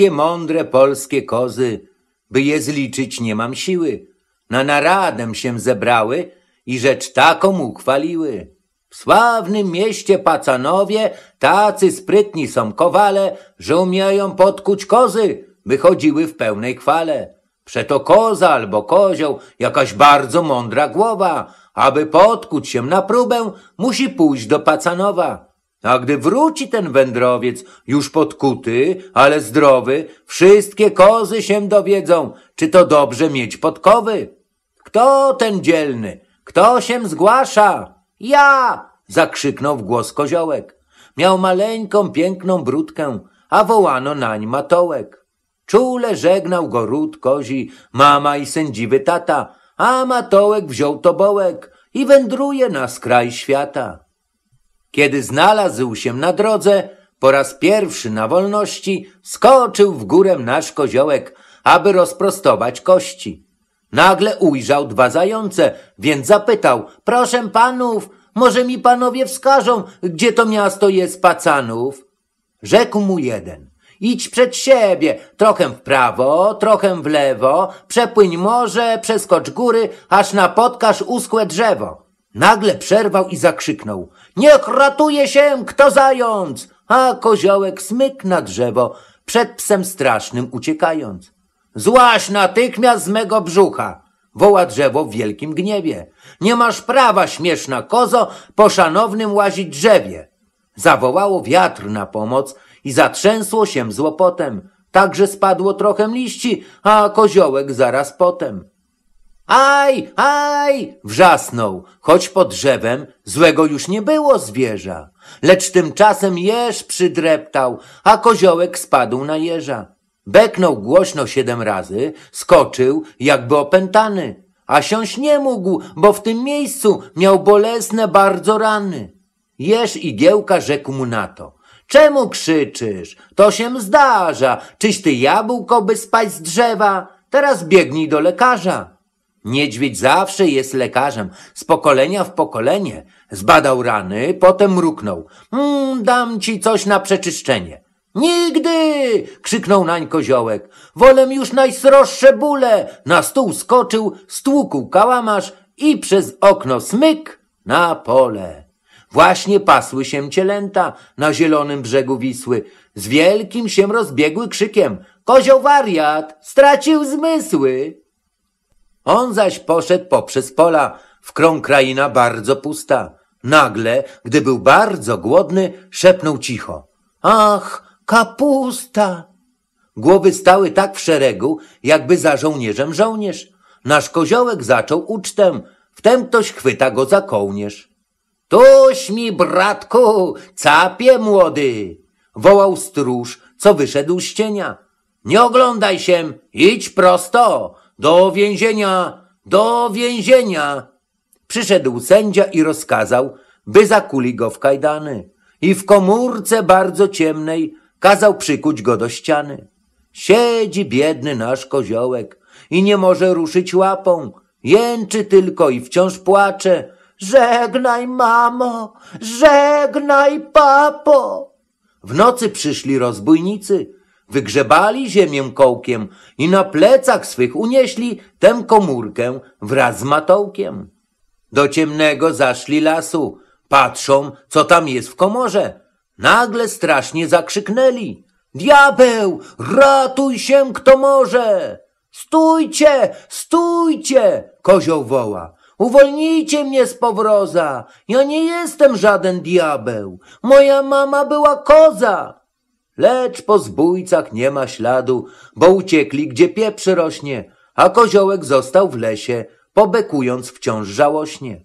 wszystkie mądre polskie kozy, by je zliczyć nie mam siły. Na naradę się zebrały i rzecz taką uchwaliły. W sławnym mieście Pacanowie tacy sprytni są kowale, że umieją podkuć kozy, by chodziły w pełnej chwale. Przeto koza albo kozioł, jakaś bardzo mądra głowa, aby podkuć się na próbę, musi pójść do Pacanowa. A gdy wróci ten wędrowiec, już podkuty, ale zdrowy, wszystkie kozy się dowiedzą, czy to dobrze mieć podkowy. Kto ten dzielny? Kto się zgłasza? Ja! zakrzyknął w głos koziołek. Miał maleńką, piękną brudkę, a wołano nań matołek. Czule żegnał go ród kozi, mama i sędziwy tata, a matołek wziął tobołek i wędruje na skraj świata. Kiedy znalazł się na drodze, po raz pierwszy na wolności, skoczył w górę nasz koziołek, aby rozprostować kości. Nagle ujrzał dwa zające, więc zapytał, proszę panów, może mi panowie wskażą, gdzie to miasto jest pacanów? Rzekł mu jeden. Idź przed siebie, trochę w prawo, trochę w lewo, przepłyń morze, przeskocz góry, aż napotkasz uskłe drzewo. Nagle przerwał i zakrzyknął. Niech ratuje się, kto zając! A koziołek smyk na drzewo, przed psem strasznym uciekając. Złaś natychmiast z mego brzucha! Woła drzewo w wielkim gniewie. Nie masz prawa, śmieszna kozo, po szanownym łazić drzewie. Zawołało wiatr na pomoc i zatrzęsło się złopotem. Także spadło trochę liści, a koziołek zaraz potem. Aj, aj! wrzasnął, choć pod drzewem złego już nie było zwierza. Lecz tymczasem jeż przydreptał, a koziołek spadł na jeża. Beknął głośno siedem razy, skoczył jakby opętany, a siąść nie mógł, bo w tym miejscu miał bolesne bardzo rany. Jeż igiełka rzekł mu na to. Czemu krzyczysz? To się zdarza. Czyś ty jabłko by spać z drzewa? Teraz biegnij do lekarza. Niedźwiedź zawsze jest lekarzem, z pokolenia w pokolenie. Zbadał rany, potem mruknął. Mmm, dam ci coś na przeczyszczenie. Nigdy! krzyknął nań koziołek. Wolę już najsroższe bóle! Na stół skoczył, stłukł kałamarz i przez okno smyk na pole. Właśnie pasły się cielęta na zielonym brzegu Wisły. Z wielkim się rozbiegły krzykiem. Kozioł wariat! Stracił zmysły! On zaś poszedł poprzez pola, w krąg kraina bardzo pusta. Nagle, gdy był bardzo głodny, szepnął cicho. Ach, kapusta! Głowy stały tak w szeregu, jakby za żołnierzem żołnierz. Nasz koziołek zaczął ucztę, wtem ktoś chwyta go za kołnierz. Tuś mi, bratku, capie młody! Wołał stróż, co wyszedł z cienia. Nie oglądaj się, idź prosto, do więzienia! Do więzienia! Przyszedł sędzia i rozkazał, by zakuli go w kajdany i w komórce bardzo ciemnej kazał przykuć go do ściany. Siedzi biedny nasz koziołek i nie może ruszyć łapą, jęczy tylko i wciąż płacze. Żegnaj, mamo, żegnaj, papo! W nocy przyszli rozbójnicy, Wygrzebali ziemię kołkiem i na plecach swych unieśli tę komórkę wraz z matołkiem. Do ciemnego zaszli lasu, patrzą, co tam jest w komorze. Nagle strasznie zakrzyknęli. Diabeł, ratuj się, kto może! Stójcie, stójcie! Kozioł woła. Uwolnijcie mnie z powroza. Ja nie jestem żaden diabeł. Moja mama była koza. Lecz po zbójcach nie ma śladu, bo uciekli, gdzie pieprzy rośnie, a koziołek został w lesie, pobekując wciąż żałośnie.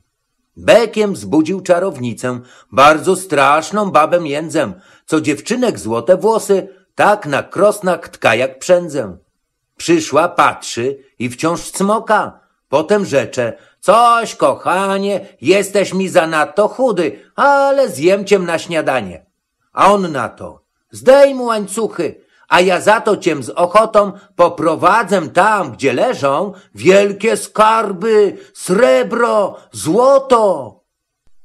Bekiem zbudził czarownicę, bardzo straszną babę jędzem, co dziewczynek złote włosy, tak na krosna tka jak przędzę. Przyszła, patrzy i wciąż smoka. Potem rzecze, coś kochanie, jesteś mi zanadto chudy, ale zjem cię na śniadanie. A on na to, Zdejm łańcuchy, a ja za to ciem z ochotą poprowadzę tam, gdzie leżą wielkie skarby, srebro, złoto.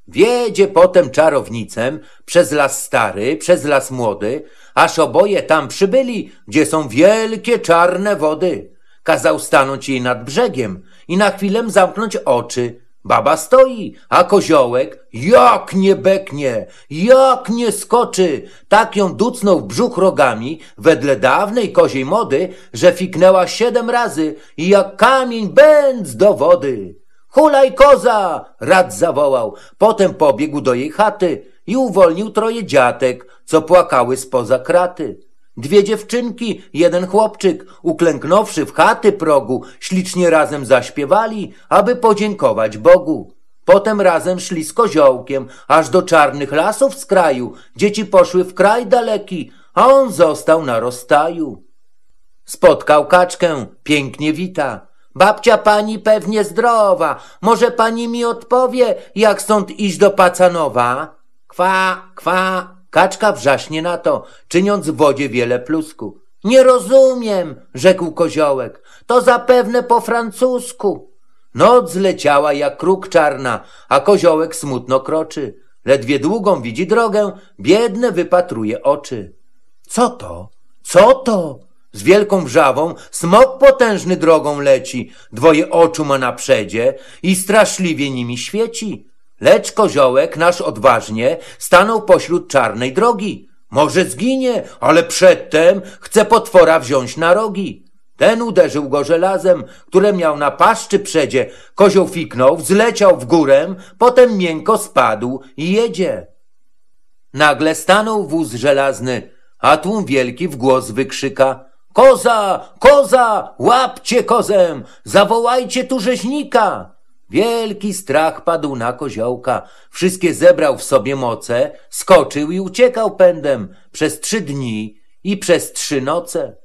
Wiedzie potem czarownicem przez las stary, przez las młody, aż oboje tam przybyli, gdzie są wielkie czarne wody. Kazał stanąć jej nad brzegiem i na chwilę zamknąć oczy, Baba stoi, a koziołek jak nie beknie, jak nie skoczy. Tak ją ducnął w brzuch rogami, wedle dawnej koziej mody, że fiknęła siedem razy i jak kamień bęc do wody. Hulaj koza! Rad zawołał. Potem pobiegł do jej chaty i uwolnił troje dziatek, co płakały spoza kraty. Dwie dziewczynki, jeden chłopczyk, uklęknąwszy w chaty progu, ślicznie razem zaśpiewali, aby podziękować Bogu. Potem razem szli z koziołkiem, aż do czarnych lasów z kraju. Dzieci poszły w kraj daleki, a on został na rozstaju. Spotkał kaczkę, pięknie wita. Babcia pani pewnie zdrowa, może pani mi odpowie, jak stąd iść do Pacanowa? Kwa, kwa, Kaczka wrzaśnie na to, czyniąc w wodzie wiele plusku. Nie rozumiem, rzekł koziołek. To zapewne po francusku. Noc zleciała jak kruk czarna, a koziołek smutno kroczy. Ledwie długą widzi drogę, biedne wypatruje oczy. Co to? Co to? Z wielką wrzawą smok potężny drogą leci, dwoje oczu ma na przedzie i straszliwie nimi świeci. Lecz koziołek nasz odważnie stanął pośród czarnej drogi. Może zginie, ale przedtem chce potwora wziąć na rogi. Ten uderzył go żelazem, które miał na paszczy przedzie. Kozioł fiknął, wzleciał w górę, potem miękko spadł i jedzie. Nagle stanął wóz żelazny, a tłum wielki w głos wykrzyka. Koza, koza, łapcie kozem, zawołajcie tu rzeźnika. Wielki strach padł na koziołka. Wszystkie zebrał w sobie moce, skoczył i uciekał pędem przez trzy dni i przez trzy noce.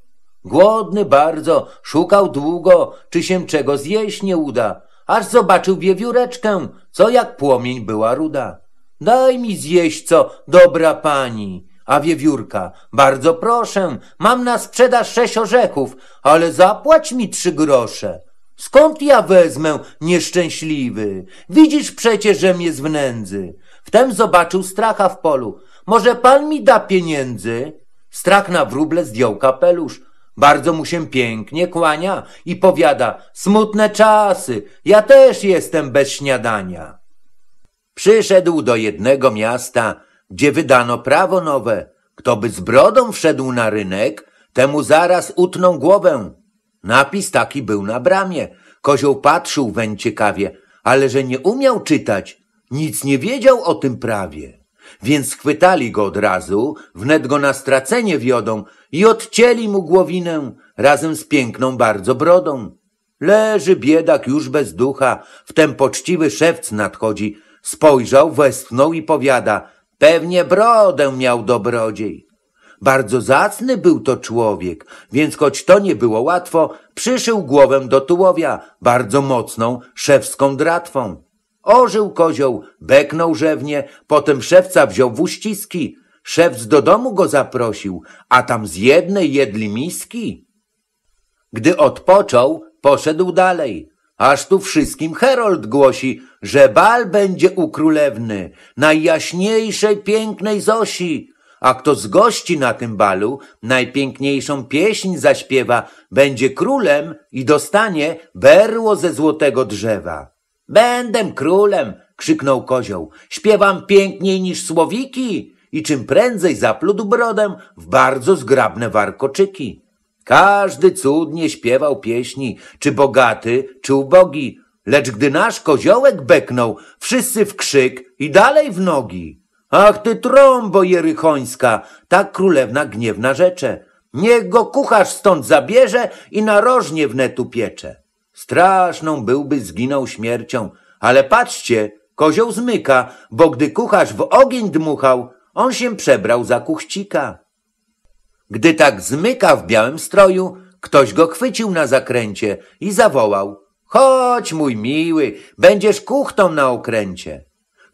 Głodny bardzo, szukał długo, czy się czego zjeść nie uda, aż zobaczył wiewióreczkę, co jak płomień była ruda. Daj mi zjeść co, dobra pani. A wiewiórka, bardzo proszę, mam na sprzedaż sześć orzechów, ale zapłać mi trzy grosze. Skąd ja wezmę, nieszczęśliwy? Widzisz przecież, że mnie z wnędzy. Wtem zobaczył stracha w polu. Może pan mi da pieniędzy? Strach na wróble zdjął kapelusz. Bardzo mu się pięknie kłania i powiada smutne czasy, ja też jestem bez śniadania. Przyszedł do jednego miasta, gdzie wydano prawo nowe. Kto by z brodą wszedł na rynek, temu zaraz utną głowę. Napis taki był na bramie. Kozioł patrzył weń ciekawie, ale że nie umiał czytać, nic nie wiedział o tym prawie. Więc chwytali go od razu, wnet go na stracenie wiodą i odcięli mu głowinę razem z piękną bardzo brodą. Leży biedak już bez ducha, wtem poczciwy szewc nadchodzi, spojrzał, westchnął i powiada, pewnie brodę miał dobrodziej. Bardzo zacny był to człowiek, więc choć to nie było łatwo, przyszył głowę do tułowia bardzo mocną szewską dratwą. Ożył kozioł, beknął rzewnie, potem szewca wziął w uściski. Szewc do domu go zaprosił, a tam z jednej jedli miski. Gdy odpoczął, poszedł dalej. Aż tu wszystkim Herold głosi, że bal będzie u królewny, najjaśniejszej pięknej Zosi a kto z gości na tym balu, najpiękniejszą pieśń zaśpiewa, będzie królem i dostanie berło ze złotego drzewa. Będę królem, krzyknął kozioł, śpiewam piękniej niż słowiki i czym prędzej zaplódł brodę w bardzo zgrabne warkoczyki. Każdy cudnie śpiewał pieśni, czy bogaty, czy ubogi, lecz gdy nasz koziołek beknął, wszyscy w krzyk i dalej w nogi. Ach ty trąbo jerychońska, tak królewna gniewna rzecze. Niech go kucharz stąd zabierze i narożnie wnetu piecze. Straszną byłby zginął śmiercią, ale patrzcie, kozioł zmyka, bo gdy kucharz w ogień dmuchał, on się przebrał za kuchcika. Gdy tak zmyka w białym stroju, ktoś go chwycił na zakręcie i zawołał – chodź mój miły, będziesz kuchtą na okręcie.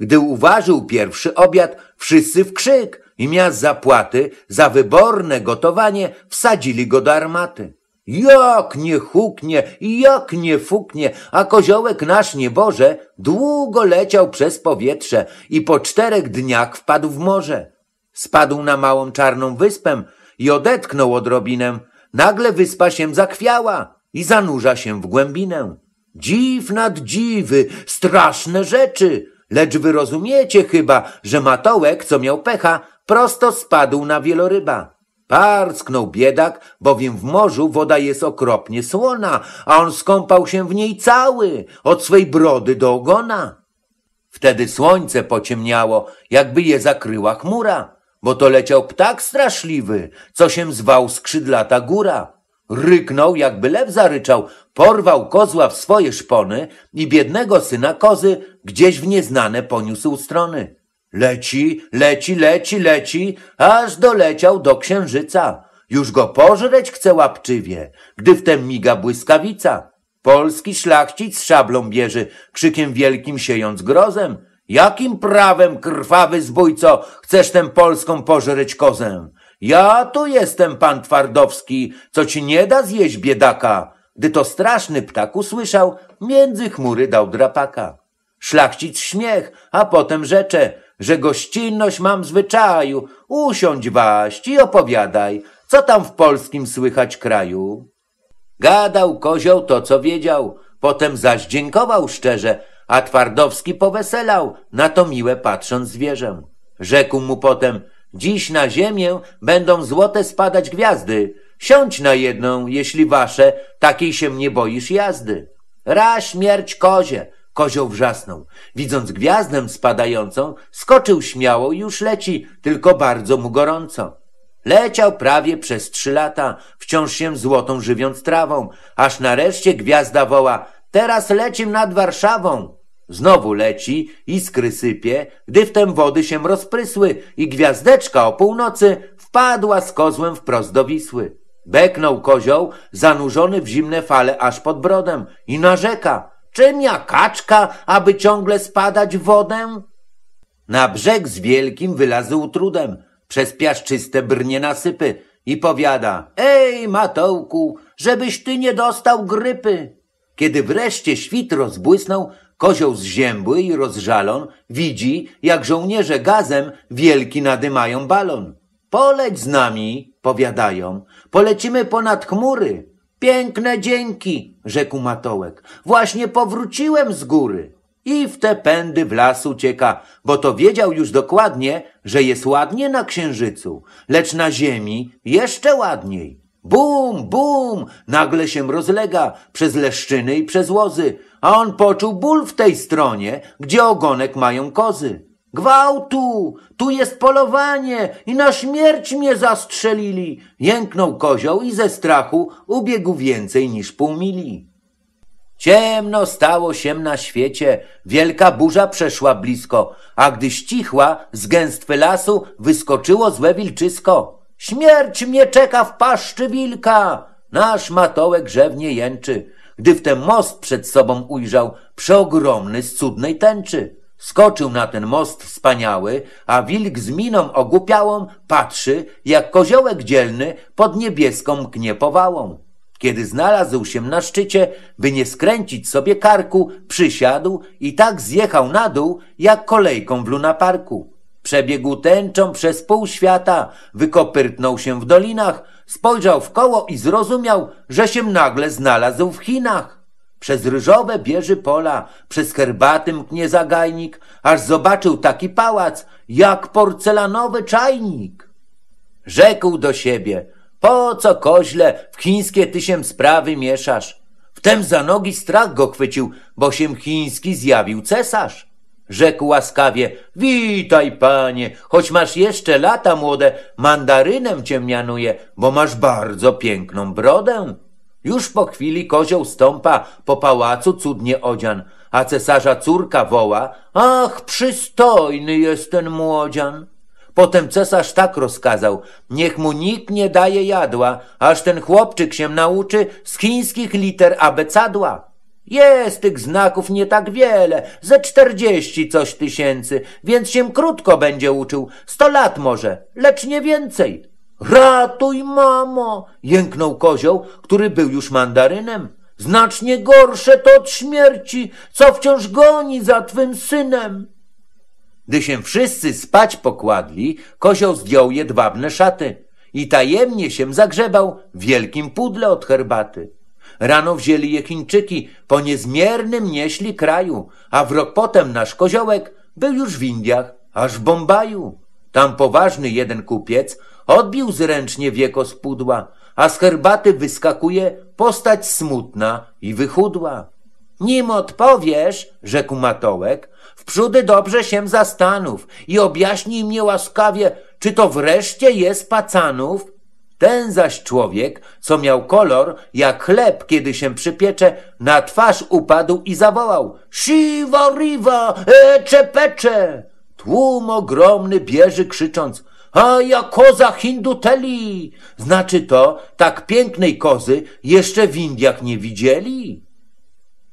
Gdy uważył pierwszy obiad, wszyscy w krzyk i miast zapłaty za wyborne gotowanie wsadzili go do armaty. Jak nie huknie, jak nie fuknie, a koziołek nasz nieboże długo leciał przez powietrze i po czterech dniach wpadł w morze. Spadł na małą czarną wyspę i odetknął odrobinę. Nagle wyspa się zakwiała i zanurza się w głębinę. Dziw nad dziwy, straszne rzeczy, Lecz wy rozumiecie chyba, że matołek, co miał pecha, prosto spadł na wieloryba. Parsknął biedak, bowiem w morzu woda jest okropnie słona, a on skąpał się w niej cały, od swej brody do ogona. Wtedy słońce pociemniało, jakby je zakryła chmura, bo to leciał ptak straszliwy, co się zwał skrzydlata góra. Ryknął, jakby lew zaryczał, porwał kozła w swoje szpony i biednego syna kozy gdzieś w nieznane poniósł strony. Leci, leci, leci, leci, aż doleciał do księżyca. Już go pożreć chce łapczywie, gdy wtem miga błyskawica. Polski szlachcic z szablą bierze, krzykiem wielkim siejąc grozem. Jakim prawem, krwawy zbójco, chcesz tę polską pożreć kozę? Ja tu jestem pan Twardowski, co ci nie da zjeść biedaka. Gdy to straszny ptak usłyszał, między chmury dał drapaka. Szlachcic śmiech, a potem rzecze, że gościnność mam zwyczaju. Usiądź waś i opowiadaj, co tam w polskim słychać kraju. Gadał kozioł to, co wiedział, potem zaś dziękował szczerze, a Twardowski poweselał, na to miłe patrząc zwierzę. Rzekł mu potem – Dziś na ziemię będą złote spadać gwiazdy. Siądź na jedną, jeśli wasze, takiej się nie boisz jazdy. Ra śmierć kozie, kozioł wrzasnął. Widząc gwiazdę spadającą, skoczył śmiało i już leci, tylko bardzo mu gorąco. Leciał prawie przez trzy lata, wciąż się złotą żywiąc trawą, aż nareszcie gwiazda woła, teraz lecim nad Warszawą. Znowu leci, iskry sypie, gdy wtem wody się rozprysły i gwiazdeczka o północy wpadła z kozłem wprost do Wisły. Beknął kozioł, zanurzony w zimne fale aż pod brodem i narzeka. Czym ja kaczka, aby ciągle spadać w wodę? Na brzeg z wielkim wylazł trudem, przez piaszczyste brnie nasypy i powiada Ej, Matołku, żebyś ty nie dostał grypy. Kiedy wreszcie świt rozbłysnął, Kozioł zziębły i rozżalon widzi, jak żołnierze gazem wielki nadymają balon. Poleć z nami, powiadają, polecimy ponad chmury. Piękne dzięki, rzekł Matołek, właśnie powróciłem z góry. I w te pędy w las ucieka, bo to wiedział już dokładnie, że jest ładnie na księżycu, lecz na ziemi jeszcze ładniej. Bum, bum, nagle się rozlega przez leszczyny i przez łozy, a on poczuł ból w tej stronie, gdzie ogonek mają kozy. Gwałtu! Tu jest polowanie i na śmierć mnie zastrzelili! Jęknął kozioł i ze strachu ubiegł więcej niż pół mili. Ciemno stało się na świecie, wielka burza przeszła blisko, a gdy ścichła, z gęstwy lasu wyskoczyło złe wilczysko. Śmierć mnie czeka w paszczy wilka! Nasz matołek grzewnie jęczy. Gdy w ten most przed sobą ujrzał przeogromny z cudnej tęczy. Skoczył na ten most wspaniały, a wilk z miną ogłupiałą patrzy, jak koziołek dzielny pod niebieską mknie powałą. Kiedy znalazł się na szczycie, by nie skręcić sobie karku, przysiadł i tak zjechał na dół, jak kolejką w lunaparku. Przebiegł tęczą przez pół świata, wykopyrtnął się w dolinach, spojrzał w koło i zrozumiał, że się nagle znalazł w Chinach. Przez ryżowe bieży pola, przez herbaty mknie zagajnik, aż zobaczył taki pałac, jak porcelanowy czajnik. Rzekł do siebie, po co koźle w chińskie ty się sprawy mieszasz? Wtem za nogi strach go chwycił, bo się chiński zjawił cesarz. Rzekł łaskawie, witaj panie, choć masz jeszcze lata młode, mandarynem cię mianuję, bo masz bardzo piękną brodę. Już po chwili kozioł stąpa po pałacu cudnie odzian, a cesarza córka woła, ach, przystojny jest ten młodzian. Potem cesarz tak rozkazał, niech mu nikt nie daje jadła, aż ten chłopczyk się nauczy z chińskich liter abecadła. Jest tych znaków nie tak wiele, ze czterdzieści coś tysięcy, więc się krótko będzie uczył, sto lat może, lecz nie więcej. Ratuj, mamo! jęknął kozioł, który był już mandarynem. Znacznie gorsze to od śmierci, co wciąż goni za twym synem. Gdy się wszyscy spać pokładli, kozioł zdjął jedwabne szaty i tajemnie się zagrzebał w wielkim pudle od herbaty. Rano wzięli je Chińczyki, po niezmiernym nieśli kraju, a w rok potem nasz koziołek był już w Indiach, aż w Bombaju. Tam poważny jeden kupiec odbił zręcznie wieko z pudła, a z herbaty wyskakuje postać smutna i wychudła. Nim odpowiesz, rzekł Matołek, wprzódy dobrze się zastanów i objaśnij mnie łaskawie, czy to wreszcie jest pacanów, ten zaś człowiek, co miał kolor jak chleb, kiedy się przypiecze, na twarz upadł i zawołał Siwa riwa, eczepecze! Tłum ogromny bieży krzycząc A ja koza hinduteli! Znaczy to, tak pięknej kozy jeszcze w Indiach nie widzieli.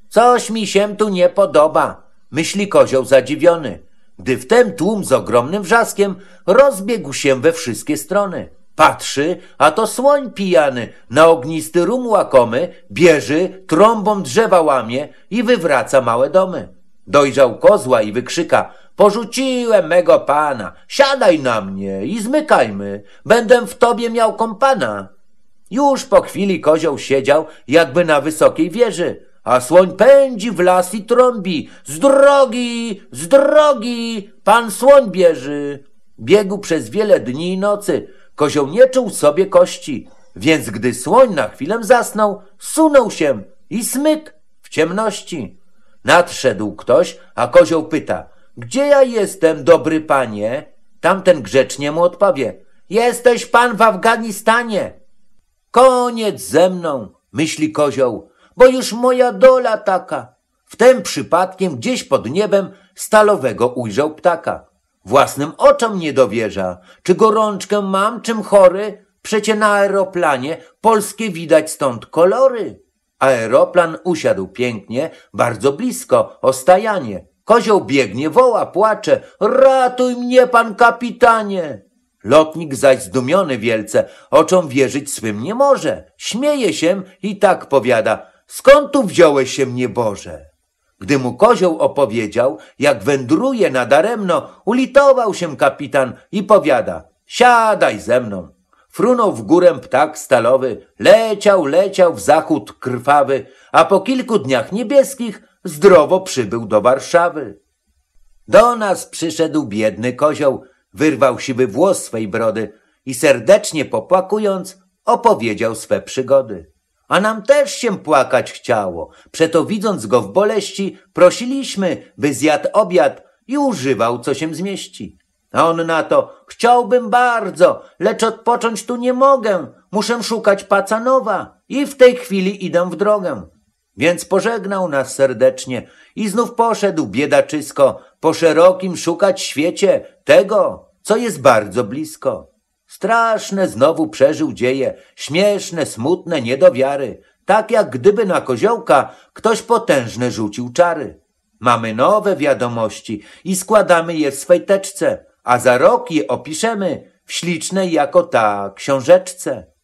Coś mi się tu nie podoba, myśli kozioł zadziwiony, gdy wtem tłum z ogromnym wrzaskiem rozbiegł się we wszystkie strony. Patrzy, a to słoń pijany na ognisty rum łakomy bierze, trąbą drzewa łamie i wywraca małe domy. Dojrzał kozła i wykrzyka Porzuciłem mego pana, siadaj na mnie i zmykajmy, będę w tobie miał kompana. Już po chwili kozioł siedział, jakby na wysokiej wieży, a słoń pędzi w las i trąbi. Z drogi, z drogi, pan słoń bierzy, Biegł przez wiele dni i nocy, Kozioł nie czuł sobie kości, więc gdy słoń na chwilę zasnął, sunął się i smyk w ciemności. Nadszedł ktoś, a kozioł pyta, gdzie ja jestem, dobry panie? Tamten grzecznie mu odpowie, jesteś pan w Afganistanie. Koniec ze mną, myśli kozioł, bo już moja dola taka. Wtem przypadkiem gdzieś pod niebem stalowego ujrzał ptaka. Własnym oczom nie dowierza. Czy gorączkę mam, czym chory? Przecie na aeroplanie polskie widać stąd kolory. Aeroplan usiadł pięknie, bardzo blisko, ostajanie. Kozioł biegnie, woła, płacze. Ratuj mnie, pan kapitanie! Lotnik zaś zdumiony wielce, oczom wierzyć swym nie może. Śmieje się i tak powiada. Skąd tu wziąłeś się, mnie Boże? Gdy mu kozioł opowiedział, jak wędruje na Daremno, ulitował się kapitan i powiada – siadaj ze mną. Frunął w górę ptak stalowy, leciał, leciał w zachód krwawy, a po kilku dniach niebieskich zdrowo przybył do Warszawy. Do nas przyszedł biedny kozioł, wyrwał siwy włos swej brody i serdecznie popłakując opowiedział swe przygody. A nam też się płakać chciało. Przeto widząc go w boleści, prosiliśmy, by zjadł obiad i używał, co się zmieści. A on na to, chciałbym bardzo, lecz odpocząć tu nie mogę, muszę szukać Nowa i w tej chwili idę w drogę. Więc pożegnał nas serdecznie i znów poszedł biedaczysko po szerokim szukać świecie tego, co jest bardzo blisko. Straszne znowu przeżył dzieje, śmieszne, smutne, niedowiary, tak jak gdyby na koziołka ktoś potężny rzucił czary. Mamy nowe wiadomości i składamy je w swej teczce, a za rok je opiszemy w ślicznej jako ta książeczce.